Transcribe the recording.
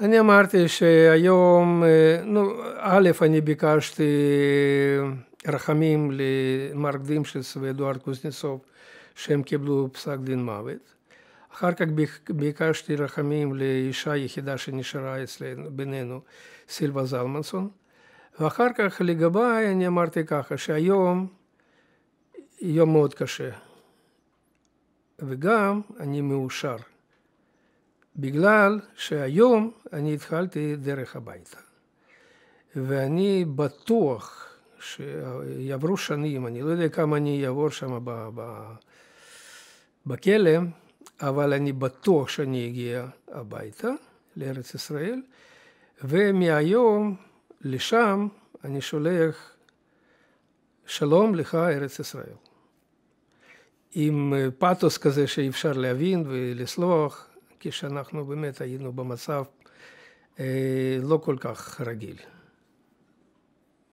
אני אמרתי שהיום, אה, נו, א', אני ביקשתי אה, רחמים למרק דימשיץ ואדוארד קוזניצוב, שהם קיבלו פסק דין מוות. אחר כך ביקשתי רחמים לאישה היחידה שנשארה אצלנו, בינינו, סילבה זלמנסון. ואחר כך לגביי אני אמרתי ככה, שהיום יום מאוד קשה. וגם אני מאושר. בגלל שהיום אני התחלתי דרך הביתה. ואני בטוח שיעברו שנים, אני לא יודע כמה אני אעבור שם ב- בכלא, אבל אני בטוח שאני אגיע הביתה, לארץ ישראל, ומהיום לשם אני שולח שלום לך ארץ ישראל. עם פתוס כזה שאי אפשר להבין ולסלוח, כשאנחנו באמת היינו במצב אה, לא כל כך רגיל.